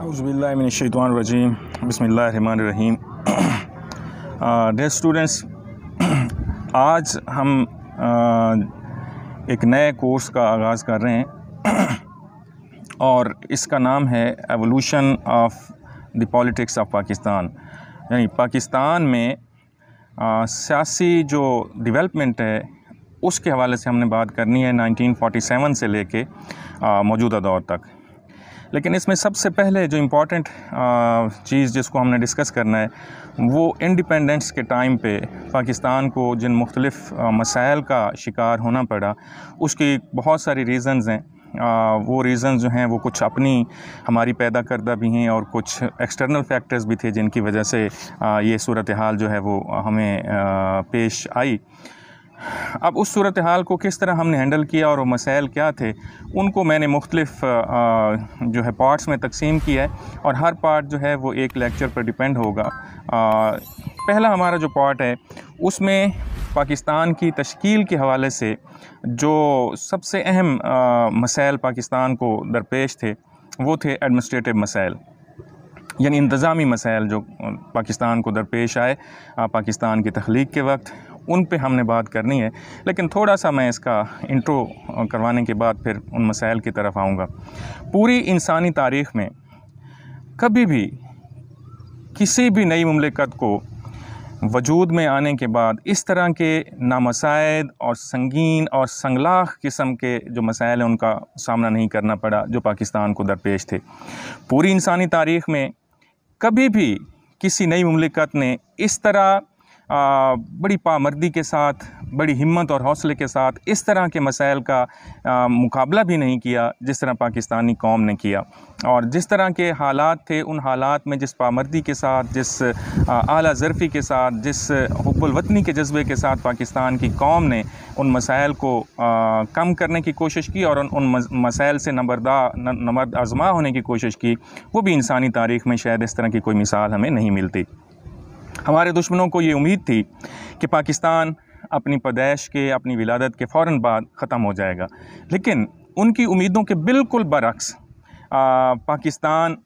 अज़बिल्लाशैतवानरजीम रहीम day students आज हम uh, एक नए कोर्स का आगाज़ कर रहे हैं और इसका नाम है evolution of the politics of Pakistan यानी पाकिस्तान में uh, सियासी जो डेवलपमेंट है उसके हवाले से हमने बात करनी है 1947 से लेके uh, मौजूदा दौर तक लेकिन इसमें सबसे पहले जो इम्पॉर्टेंट चीज़ जिसको हमने डिस्कस करना है वो इंडिपेंडेंस के टाइम पे पाकिस्तान को जिन मुख्तलिफ़ मसाइल का शिकार होना पड़ा उसकी बहुत सारी रीज़न्स हैं आ, वो रीज़न जो हैं वो कुछ अपनी हमारी पैदा करदा भी हैं और कुछ एक्सटर्नल फैक्टर्स भी थे जिनकी वजह से आ, ये सूरत हाल जो है वो हमें आ, पेश आई अब उस सूरत हाल को किस तरह हमने हैंडल किया और मसाइल क्या थे उनको मैंने मुख्तलिफ जो है पार्ट्स में तकसीम किया है और हर पार्ट जो है वो एक लेक्चर पर डिपेंड होगा आ, पहला हमारा जो पार्ट है उसमें पाकिस्तान की तश्कील के हवाले से जो सबसे अहम मसाइल पाकिस्तान को दरपेश थे वो थे एडमिनिस्ट्रेटिव मसाइल यानी इंतज़ामी मसाइल जो पाकिस्तान को दरपेश आए पाकिस्तान की तख्लीक के वक्त उन पे हमने बात करनी है लेकिन थोड़ा सा मैं इसका इंट्रो करवाने के बाद फिर उन मसाइल की तरफ आऊँगा पूरी इंसानी तारीख़ में कभी भी किसी भी नई ममलिकत को वजूद में आने के बाद इस तरह के नामसायद और संगीन और संगलाख किस्म के जो मसाइल हैं उनका सामना नहीं करना पड़ा जो पाकिस्तान को दरपेश थे पूरी इंसानी तारीख़ में कभी भी किसी नई ममलिकत ने इस तरह आ, बड़ी पामर्दी के साथ बड़ी हिम्मत और हौसले के साथ इस तरह के मसाइल का मुकाबला भी नहीं किया जिस तरह पाकिस्तानी कौम ने किया और जिस तरह के हालात थे उन हालात में जिस पामर्दी के साथ जिस आला ज़रफ़ी के साथ जिस हब्बुलवतनी के जज्बे के साथ पाकिस्तान की कौम ने उन मसाइल को आ, कम करने की कोशिश की और उन, उन मसाइल से नंबरदा नंबर आजमा होने की कोशिश की वो भी इंसानी तारीख में शायद इस तरह की कोई मिसाल हमें नहीं मिलती हमारे दुश्मनों को ये उम्मीद थी कि पाकिस्तान अपनी पैदाइश के अपनी विलादत के फ़ौर बाद ख़त्म हो जाएगा लेकिन उनकी उम्मीदों के बिल्कुल बरक्स पाकिस्तान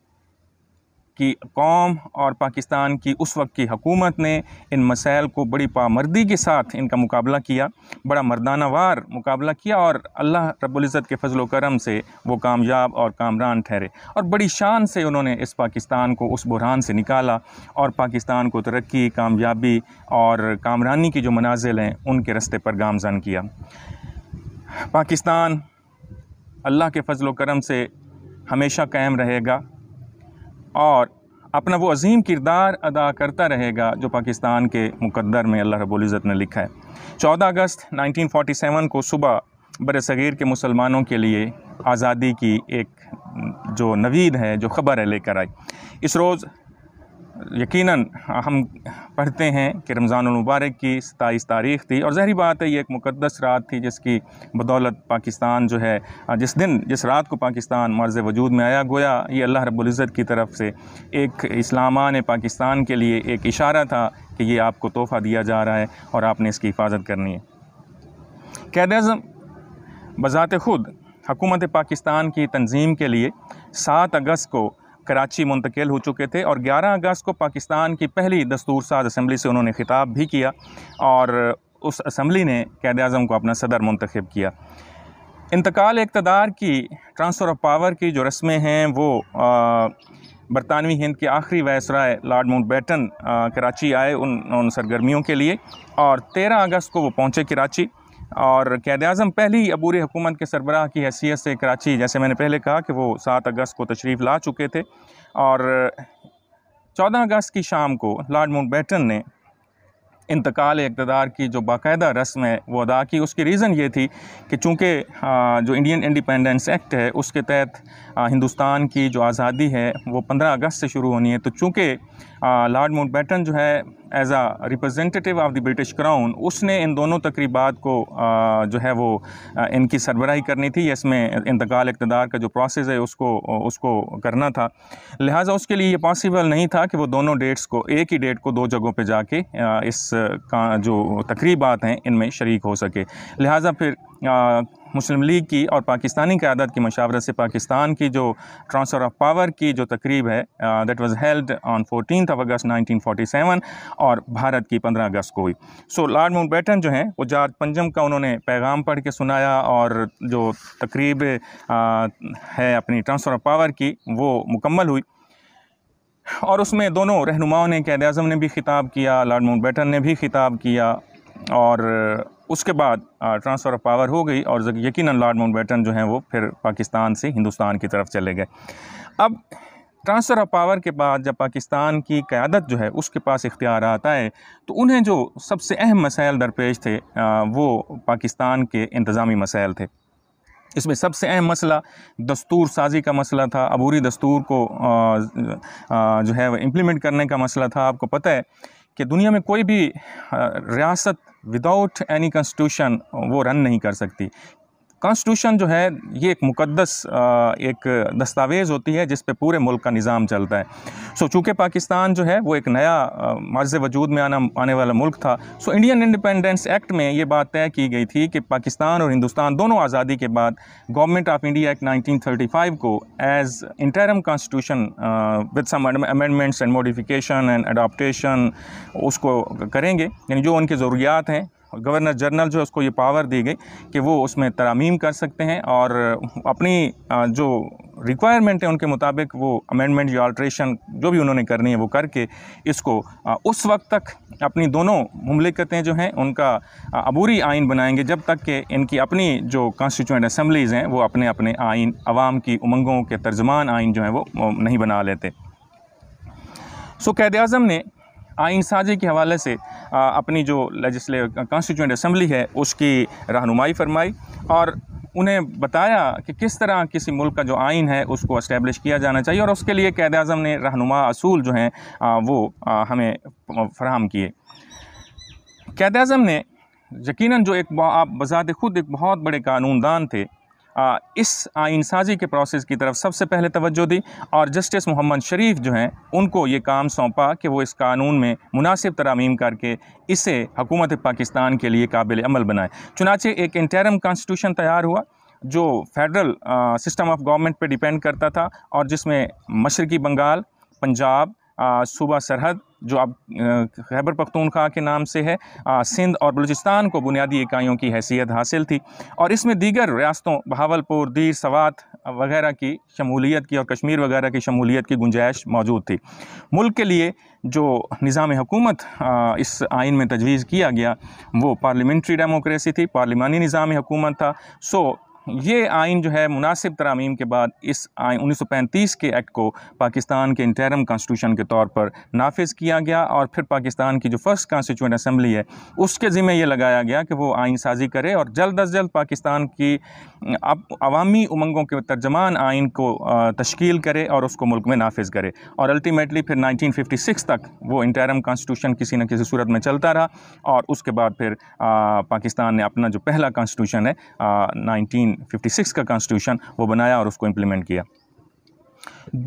कि कौम और पाकिस्तान की उस वक्त की हकूमत ने इन मसाइल को बड़ी पामर्दी के साथ इनका मुकाबला किया बड़ा मर्दाना वार मुकाबला किया और अल्लाह रब्ज़त के फजल करम से वो कामयाब और कामरान ठहरे और बड़ी शान से उन्होंने इस पाकिस्तान को उस बुरहान से निकाला और पाकिस्तान को तरक्की कामयाबी और कामरानी की जो मनाजिल हैं उनके रस्ते पर गामजन किया पाकिस्तान अल्लाह के फजल करम से हमेशा कायम रहेगा और अपना वो अजीम किरदार अदा करता रहेगा जो पाकिस्तान के मुकद्दर में अल्लाह रबुल्ज़त ने लिखा है चौदह अगस्त 1947 को सुबह बर सग़ीर के मुसलमानों के लिए आज़ादी की एक जो नवीद है जो ख़बर है लेकर आई इस रोज़ यकीनन हम पढ़ते हैं कि रमज़ानमबारक मुबारक की सताईस तारीख थी और जहरी बात है ये एक मुकदस रात थी जिसकी बदौलत पाकिस्तान जो है जिस दिन जिस रात को पाकिस्तान मर्ज़ वजूद में आया गोया ये अल्लाह रबुल्ज़त की तरफ से एक इस्लामा ने पाकिस्तान के लिए एक इशारा था कि ये आपको तोहफ़ा दिया जा रहा है और आपने इसकी हिफाजत करनी है अज़म बज़ात ख़ुद हकूमत पाकिस्तान की तंजीम के लिए सात अगस्त को कराची मुंतकिल हो चुके थे और 11 अगस्त को पाकिस्तान की पहली दस्तूर साज असम्बली से उन्होंने खिताब भी किया और उस असम्बली ने कैद अजम को अपना सदर मंतखब किया इंतकाल इकतदार की ट्रांसफ़र ऑफ पावर की जो रस्में हैं वो बरतानवी हिंद के आखिरी viceroy lord Mountbatten Karachi आए उन उन सरगर्मियों के लिए और 13 अगस्त को वो पहुँचे कराची और कैद अज़म पहली अबूरी हुकूमत के सरबराह की हैसियत से कराची जैसे मैंने पहले कहा कि वो सात अगस्त को तशरीफ़ ला चुके थे और चौदह अगस्त की शाम को लॉर्ड बैटन ने इंतकाल इकतदार की जो बाकायदा रस्म है वो अदा की उसकी रीज़न ये थी कि चूँकि जो इंडियन इंडिपेंडेंस एक्ट है उसके तहत हिंदुस्तान की जो आज़ादी है वो पंद्रह अगस्त से शुरू होनी है तो चूँकि लॉर्ड माउंटबेटन जो है as a representative of the British crown उसने इन दोनों तकरीबा को जो है वो इनकी सरबराही करनी थी इसमें इंतकाल इकतदार का जो प्रोसेस है उसको उसको करना था लिहाजा उसके लिए ये पॉसिबल नहीं था कि वो दोनों डेट्स को एक ही डेट को दो जगहों पर जाके इस का जो तकरीबात हैं इनमें शरीक हो सके लिहाजा फिर मुस्लिम लीग की और पाकिस्तानी क़्यादत की मशावरत से पाकिस्तान की जो ट्रांसफ़र ऑफ पावर की जो तकरीब है that was held on fourteen August 1947 और भारत की 15 अगस्त को हुई सो लॉर्ड माउंटबेटन जो हैं वो जार पंजम का उन्होंने पैगाम पढ़ के सुनाया और जो तकरीब है अपनी ट्रांसफ़र ऑफ पावर की वो मुकम्मल हुई और उसमें दोनों रहनुमाओं ने कैद अजम ने भी खिताब किया लॉर्ड माउंटबेटन ने भी खिताब किया और उसके बाद ट्रांसफ़र ऑफ पावर हो गई और यकीन लॉर्ड माउंटबेटन जो हैं वो फिर पाकिस्तान से हिंदुस्तान की तरफ चले गए अब ट्रांसफ़र ऑफ पावर के बाद जब पाकिस्तान की क़्यादत जो है उसके पास इख्तियार आता है तो उन्हें जो सबसे अहम मसाइल दरपेश थे वो पाकिस्तान के इंतज़ामी मसाइल थे इसमें सबसे अहम मसला दस्तूर साजी का मसला था अबूरी दस्तूर को जो है वह इम्प्लीमेंट करने का मसला था आपको पता है कि दुनिया में कोई भी रियासत विदाउट एनी कंस्टिट्यूशन वो रन नहीं कर सकती कॉन्स्टिट्यूशन जो है ये एक मुकदस एक दस्तावेज़ होती है जिस पे पूरे मुल्क का निज़ाम चलता है सो चूँकि पाकिस्तान जो है वो एक नया मर्ज वजूद में आना आने वाला मुल्क था सो इंडियन इंडिपेंडेंस एक्ट में ये बात तय की गई थी कि पाकिस्तान और हिंदुस्तान दोनों आज़ादी के बाद government of India act five को as interim constitution with some amendments and modification and adaptation उसको करेंगे यानी जो उनके ज़रूरियात हैं गवर्नर जनरल जो है उसको ये पावर दी गई कि वो उसमें तरामीम कर सकते हैं और अपनी जो रिक्वायरमेंट है उनके मुताबिक वो अमेंडमेंट या अल्ट्रेशन जो भी उन्होंने करनी है वो करके इसको उस वक्त तक अपनी दोनों ममलिकतें जो हैं उनका अबूरी आइन बनाएंगे जब तक कि इनकी अपनी जो कॉन्स्टिट्यूंट असम्बलीज़ हैं वो अपने अपने आइन आवाम की उमंगों के तर्जमान आइन जो हैं वो नहीं बना लेते सो कैद अजम ने आइन साजी के हवाले से आ, अपनी जो लजस्ले कॉन्स्टिट्यूंट असम्बली है उसकी रहनुमाई फरमाई और उन्हें बताया कि किस तरह किसी मुल्क का जो आइन है उसको इस्टेब्लिश किया जाना चाहिए और उसके लिए कैद अजम ने रहनुमा असूल जो हैं वो आ, हमें फ्राहम किए कैद अजम ने यकीन जो एक आप बज़ात खुद एक बहुत बड़े कानूनदान थे इस इंसाजी के प्रोसेस की तरफ सबसे पहले तवज्जो दी और जस्टिस मोहम्मद शरीफ जो हैं उनको ये काम सौंपा कि वो इस कानून में मुनासिब तरामीम करके इसे हकूमत पाकिस्तान के लिए काबिल अमल बनाए चुनाचे एक इंटरम कॉन्स्टिट्यूशन तैयार हुआ जो फेडरल सिस्टम ऑफ गवर्नमेंट पे डिपेंड करता था और जिसमें मशरकी बंगाल पंजाब सूबा सरहद जो अब खैबर पख्तूनख्वा के नाम से है सिंध और बलूचिस्तान को बुनियादी इकाइयों की हैसियत हासिल थी और इसमें दीगर रियासतों बहावलपुर दीर सवात वगैरह की शमूलियत की और कश्मीर वगैरह की शमूलियत की गुंजाइश मौजूद थी मुल्क के लिए जो निज़ाम हुकूमत इस आइन में तजवीज़ किया गया वो पार्लियामेंट्री डेमोक्रेसी थी पार्लिमानी निज़ाम हुकूमत था सो ये आइन जो है मुनासिब तरामीम के बाद इस आइन 1935 के एक्ट को पाकिस्तान के इंटरम कॉन्स्टिट्यूशन के तौर पर नाफिज किया गया और फिर पाकिस्तान की जो फ़र्स्ट कॉन्स्टिट्यूंट असम्बली है उसके ज़िम्मे ये लगाया गया कि वो आइन साजी करे और जल्द अज जल्द पाकिस्तान की अवामी उमंगों के तर्जमान आइन को तश्कील करे और उसको मुल्क में नाफिज करे और अल्टीमेटली फिर नाइनटीन फिफ्टी सिक्स तक वो इंटरम कॉन्स्टिट्यूशन किसी न किसी सूरत में चलता रहा और उसके बाद फिर पाकिस्तान ने अपना जो पहला कॉन्स्टिट्यूशन है नाइनटीन 1956 का कॉन्स्टिट्यूशन वो बनाया और उसको इम्प्लीमेंट किया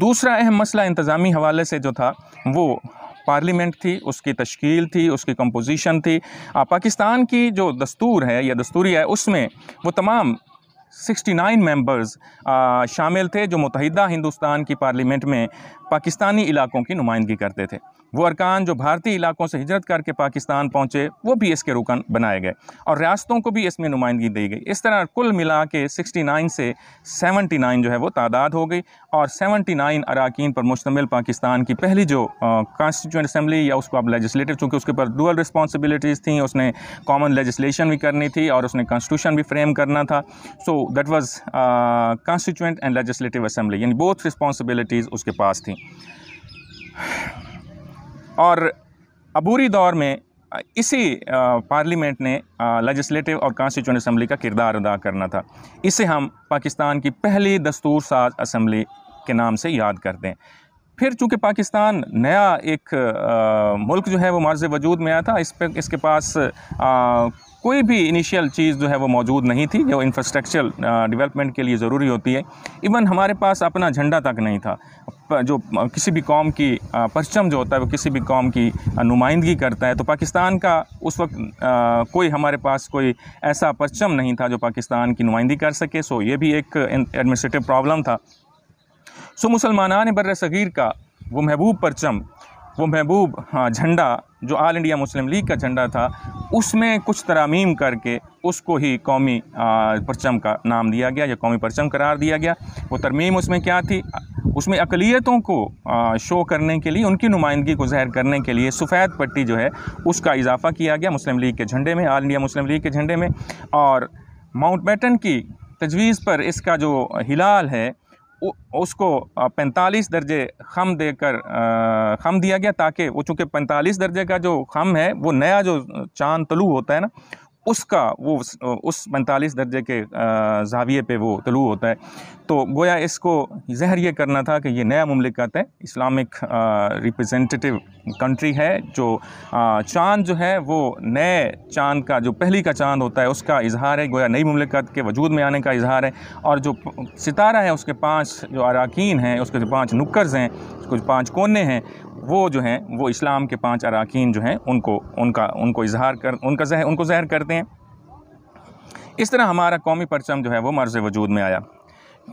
दूसरा अहम मसला इंतज़ामी हवाले से जो था वो पार्लियामेंट थी उसकी तश्कील थी उसकी कंपोजिशन थी आ, पाकिस्तान की जो दस्तूर है या दस्तूरी है उसमें वो तमाम 69 मेंबर्स शामिल थे जो मुतहदा हिंदुस्तान की पार्लियामेंट में पाकिस्तानी इलाकों की नुमाइंदगी करते थे वो अरकान जो भारतीय इलाकों से हिजरत करके पाकिस्तान पहुँचे वो भी इसके रुकन बनाए गए और रियासतों को भी इसमें नुमाइंदगी दी गई इस तरह कुल मिला के सिक्सटी से सेवेंटी जो है वो तादाद हो गई और सेवेंटी नाइन अरकान पर मुश्तमिल पाकिस्तान की पहली जो कॉन्स्टिट्यूंट असम्बली या उसको आप लेजिस्लेटिव चूँकि उसके ऊपर डुअल रिस्पॉन्सिबिलिटीज़ थी उसने कॉमन लेजिस्लेशन भी करनी थी और उसने कॉन्स्टिट्यूशन भी फ्रेम करना था so that was constituent and legislative assembly यानी बोथ रिस्पॉन्सिबिलिटीज़ उसके पास थी और अबूरी दौर में इसी पार्लियामेंट ने लेजिस्लेटिव और कॉन्स्टिट्यूंट असम्बली का किरदार अदा करना था इसे हम पाकिस्तान की पहली दस्तूर साज असम्बली के नाम से याद करते हैं फिर चूँकि पाकिस्तान नया एक आ, मुल्क जो है वो मार्ज वजूद में आया था इस पर इसके पास आ, कोई भी इनिशियल चीज़ जो है वो मौजूद नहीं थी जो इंफ्रास्ट्रक्चर डेवलपमेंट के लिए ज़रूरी होती है इवन हमारे पास अपना झंडा तक नहीं था जो किसी भी कौम की परचम जो होता है वो किसी भी कौम की नुमाइंदगी करता है तो पाकिस्तान का उस वक्त कोई हमारे पास कोई ऐसा परचम नहीं था जो पाकिस्तान की नुमाइंदगी कर सके सो ये भी एक एडमिनिस्ट्रेटिव प्रॉब्लम था सो मुसलमान बर सग़ीर का वो महबूब परचम वो महबूब हाँ झंडा जो आल इंडिया मुस्लिम लीग का झंडा था उसमें कुछ तरामीम करके उसको ही कौमी परचम का नाम दिया गया या कौमी परचम करार दिया गया वो तरमीम उसमें क्या थी उसमें अकलीतों को शो करने के लिए उनकी नुमाइंदगी को जहर करने के लिए सफ़ैद पट्टी जो है उसका इजाफ़ा किया गया मुस्लिम लीग के झंडे में आल इंडिया मुस्लिम लीग के झंडे में और माउंट बैटन की तजवीज़ पर इसका जो हिलाल है उसको 45 दर्जे खम देकर खम दिया गया ताकि वो चूँकि 45 दर्जे का जो खम है वो नया जो चांद तलु होता है ना उसका वो उस पैंतालीस दर्जे के जाविये पे वो तलु होता है तो गोया इसको जहर ये करना था कि ये नया ममलिकत है इस्लामिक रिप्रेजेंटेटिव कंट्री है जो चांद जो है वो नए चांद का जो पहली का चांद होता है उसका इजहार है गोया नई ममलिकत के वजूद में आने का इजहार है और जो सितारा है उसके पाँच जो अरकान हैं उसके जो पाँच नुक्कर्स हैं उसके जो पाँच कोने हैं वो जो हैं वो इस्लाम के पांच अरकान जो हैं उनको उनका उनको इजहार कर उनका जहर उनको जहर करते हैं इस तरह हमारा कौमी परचम जो है वो मर्ज वजूद में आया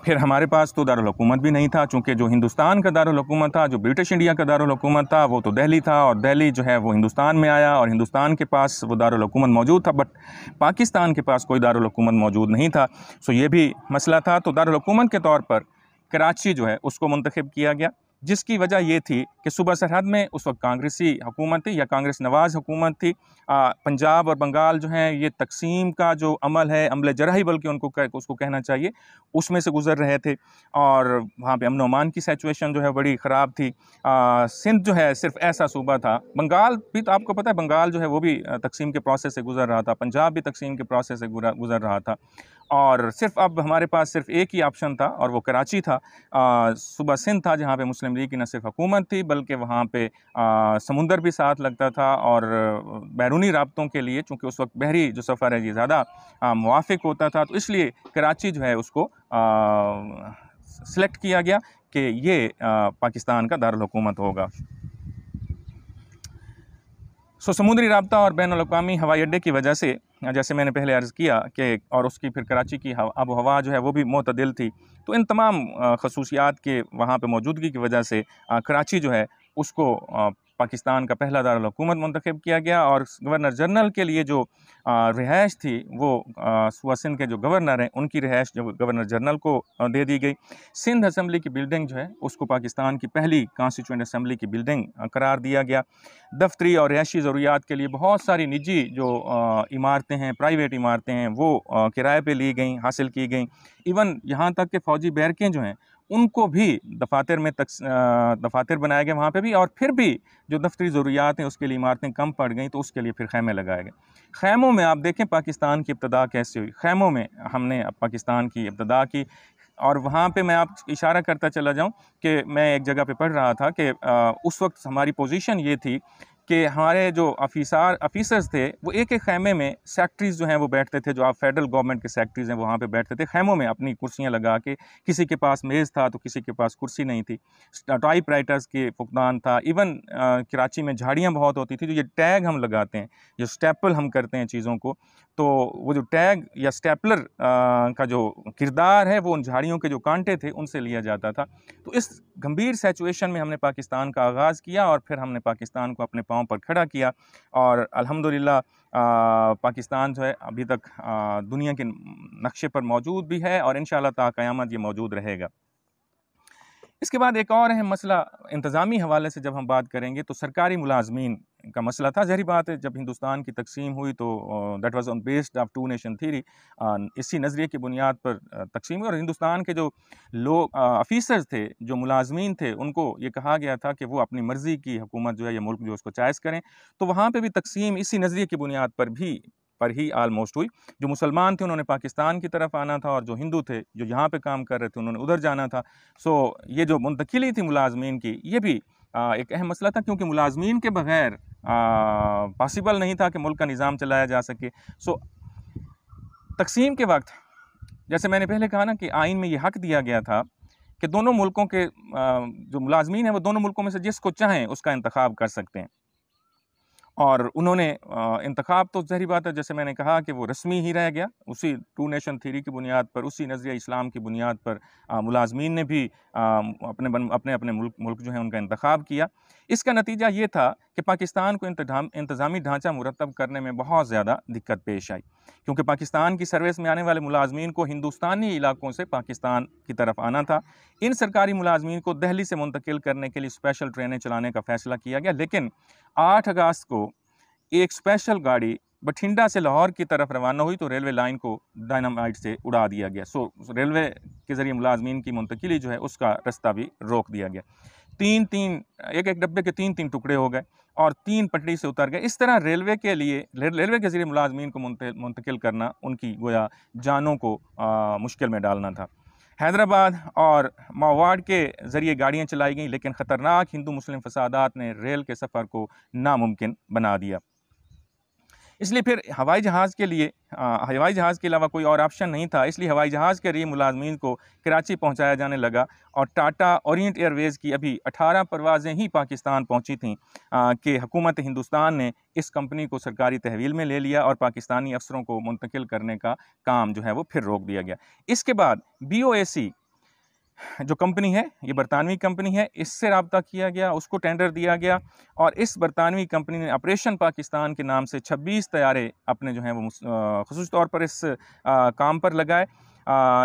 फिर हमारे पास तो दारकूमत भी नहीं था चूँकि जो हिंदुस्तान का दारकूमत था जो ब्रिटिश इंडिया का दारकूमत था वो तो दिल्ली था और दिल्ली जो है वो हिंदुस्तान में आया और हिंदुस्तान के पास वो दारकूमत मौजूद था बट पाकिस्तान के पास कोई दारकूमत मौजूद नहीं था सो ये भी मसला था तो दारकूमत के तौर पर कराची जो है उसको मंतखब किया गया जिसकी वजह ये थी कि सुबह सरहद में उस वक्त कांग्रेसी हुकूमत थी या कांग्रेस नवाज हुकूमत थी आ, पंजाब और बंगाल जो हैं ये तकसीम का जो अमल है अमल ही बल्कि उनको कह, उसको कहना चाहिए उसमें से गुजर रहे थे और वहाँ पे अमन अमान की सिचुएशन जो है बड़ी ख़राब थी सिंध जो है सिर्फ ऐसा सूबा था बंगाल भी तो आपको पता है बंगाल जो है वो भी तकसीम के प्रोसेस से गुजर रहा था पंजाब भी तकसीम के प्रोसेस से गुजर रहा था और सिर्फ अब हमारे पास सिर्फ एक ही ऑप्शन था और वो कराची था सुबह सिंध था जहाँ पे मुस्लिम लीग की न सिर्फ हुकूमत थी बल्कि वहाँ पे समुंदर भी साथ लगता था और बैरूनी रबतों के लिए चूँकि उस वक्त बहरी जो सफ़र है ये ज़्यादा मुआफ़ होता था तो इसलिए कराची जो है उसको सिलेक्ट किया गया कि ये आ, पाकिस्तान का दारकूमत होगा सो समुद्री रबता और बैन अवी हवाई अड्डे की वजह से जैसे मैंने पहले अर्ज़ किया कि और उसकी फिर कराची की अब हवा जो है वो भी मतदिल थी तो इन तमाम खसूसियात के वहाँ पर मौजूदगी की वजह से कराची जो है उसको पाकिस्तान का पहला दारकूमत मंतखब किया गया और गवर्नर जनरल के लिए जो रिहाइश थी वो सुबह सिंध के जो गवर्नर हैं उनकी रिहाइश जो गवर्नर जनरल को दे दी गई सिंध असम्बली की बिल्डिंग जो है उसको पाकिस्तान की पहली कॉन्स्टिट्यूंट असम्बली की बिल्डिंग करार दिया गया दफ्तरी और रिहायशी ज़रूरियात के लिए बहुत सारी निजी जो इमारतें हैं प्राइवेट इमारतें हैं वो किराए पर ली गई हासिल की गई इवन यहाँ तक के फ़ौजी बैरकें जो हैं उनको भी दफातर में तक दफातर बनाए गए वहाँ पे भी और फिर भी जो दफ्तरी ज़रूरियात हैं उसके लिए इमारतें कम पड़ गई तो उसके लिए फिर खैमे लगाए गए खैमों में आप देखें पाकिस्तान की इब्तदा कैसे हुई खैमों में हमने पाकिस्तान की इब्तदा की और वहाँ पे मैं आप इशारा करता चला जाऊँ कि मैं एक जगह पे पढ़ रहा था कि उस वक्त हमारी पोजीशन ये थी कि हमारे जो ऑफिसर अफ़ीसर्स थे वो एक एक खैमे में सेक्ट्रीज़ जो हैं वो बैठते थे जो आप फेडरल गवर्नमेंट के सेक्ट्रीज़ हैं वहाँ पे बैठते थे खैमों में अपनी कुर्सियाँ लगा के किसी के पास मेज़ था तो किसी के पास कुर्सी नहीं थी टाइप राइटर्स के फुकदान था इवन कराची में झाड़ियाँ बहुत होती थी तो ये टैग हम लगाते हैं जो स्टेपल हम करते हैं चीज़ों को तो वो जो टैग या स्टेपलर का जो किरदार है वो उन झाड़ियों के जो कांटे थे उनसे लिया जाता था तो इस गंभीर सिचुएशन में हमने पाकिस्तान का आगाज़ किया और फिर हमने पाकिस्तान को अपने पाँव पर खड़ा किया और अल्हम्दुलिल्लाह पाकिस्तान जो है अभी तक आ, दुनिया के नक्शे पर मौजूद भी है और इन शामत ये मौजूद रहेगा इसके बाद एक और अहम मसला इंतज़ामी हवाले से जब हम बात करेंगे तो सरकारी मुलाजमीन का मसला था जहरी बात है जब हिंदुस्तान की तकसीम हुई तो that was on based of two nation theory इसी नज़रिए की बुनियाद पर तकसीम हुई और हिंदुस्तान के जो लोग ऑफिसर्स थे जो मुलाजमीन थे उनको ये कहा गया था कि वो अपनी मर्ज़ी की हुकूमत जो है या मुल्क जो उसको चॉइस करें तो वहाँ पर भी तकसीम इसी नज़रिए की बुनियाद पर भी पर ही आलमोस्ट हुई जो मुसलमान थे उन्होंने पाकिस्तान की तरफ आना था और जो हिंदू थे जो यहाँ पे काम कर रहे थे उन्होंने उधर जाना था सो ये जो मुंतकिली थी मुलाजमीन की ये भी एक अहम मसला था क्योंकि मुलाजमीन के बगैर पॉसिबल नहीं था कि मुल्क का निज़ाम चलाया जा सके सो तकसीम के वक्त जैसे मैंने पहले कहा ना कि आइन में ये हक दिया गया था कि दोनों मुल्कों के जो मुलाजमीन हैं वो दोनों मुल्कों में से जिसको चाहें उसका इंतखब कर सकते हैं और उन्होंने इंतखब तो जहरी बात है जैसे मैंने कहा कि वो रस्मी ही रह गया उसी टू नेशन थीरी की बुनियाद पर उसी नज़रिया इस्लाम की बुनियाद पर मुलाजमीन ने भी आ, अपने अपने अपने मुल्क मुल्क जो है उनका इंतखब किया इसका नतीजा ये था कि पाकिस्तान को इंतजामी ढांचा मुरतब करने में बहुत ज़्यादा दिक्कत पेश आई क्योंकि पाकिस्तान की सर्विस में आने वाले मुलाजमीन को हिंदुस्तानी इलाकों से पाकिस्तान की तरफ आना था इन सरकारी मुलाजमीन को दहली से मुंतकिल करने के लिए स्पेशल ट्रेनें चलाने का फ़ैसला किया गया लेकिन आठ अगस्त को एक स्पेशल गाड़ी बठिंडा से लाहौर की तरफ रवाना हुई तो रेलवे लाइन को डायनामाइट से उड़ा दिया गया सो रेलवे के ज़रिए मुलाजमीन की मुंतकली जो है उसका रास्ता भी रोक दिया गया तीन तीन एक एक डब्बे के तीन तीन टुकड़े हो गए और तीन पटरी से उतर गए इस तरह रेलवे के लिए रेलवे के ज़रिए मुलाजमीन को मुंतकिल करना उनकी गोया जानों को आ, मुश्किल में डालना था हैदराबाद और मावाड़ के ज़रिए गाड़ियाँ चलाई गईं लेकिन ख़तरनाक हिंदू मुस्लिम फसादात ने रेल के सफ़र को नामुमकिन बना दिया इसलिए फिर हवाई जहाज़ के लिए हवाई जहाज़ के अलावा कोई और ऑप्शन नहीं था इसलिए हवाई जहाज़ के लिए मुलाजमीन को कराची पहुंचाया जाने लगा और टाटा ओरिएंट एयरवेज़ की अभी 18 परवाज़ें ही पाकिस्तान पहुंची थीं कि हुकूमत हिंदुस्तान ने इस कंपनी को सरकारी तहवील में ले लिया और पाकिस्तानी अफसरों को मुंतकिल करने का काम जो है वो फिर रोक दिया गया इसके बाद बी जो कंपनी है ये बरतानवी कंपनी है इससे रबता किया गया उसको टेंडर दिया गया और इस बरतानवी कंपनी ने ऑपरेशन पाकिस्तान के नाम से 26 तैयारे अपने जो हैं वो खसूस तौर पर इस आ, काम पर लगाए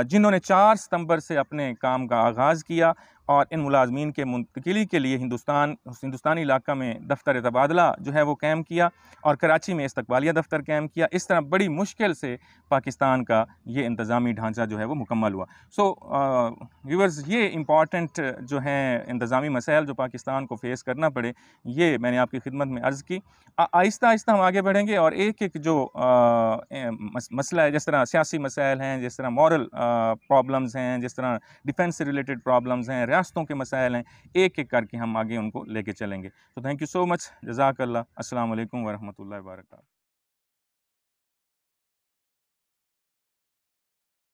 जिन्होंने 4 सितंबर से अपने काम का आगाज़ किया और इन मुलाजमीन के मुंतकली के लिए हिंदुस्तान हिंदुस्तानी इलाका में दफ्तर तबादला जो है वो कैम किया और कराची में इस्तबालिया दफ्तर कैम किया इस तरह बड़ी मुश्किल से पाकिस्तान का ये इंतज़ामी ढांचा जो है वो मुकम्मल हुआ सो व्यूवर्स uh, ये इम्पॉर्टेंट जो हैं इंतज़ामी मसाइल जो पाकिस्तान को फेस करना पड़े ये मैंने आपकी खिदमत में अर्ज़ की आहिस्ता आहिस्ता हम आगे बढ़ेंगे और एक एक जो आ, uh, मस, मसला है जिस तरह सियासी मसाइल हैं जिस तरह मॉरल प्रॉब्लम्स uh, हैं जिस तरह डिफेंस से रिलेटेड प्रॉब्लम्स हैं रियासतों के मसाइल हैं एक एक करके हम आगे उनको लेके चलेंगे तो थैंक यू सो मच जजाकल्ला असल वरहमल वर्क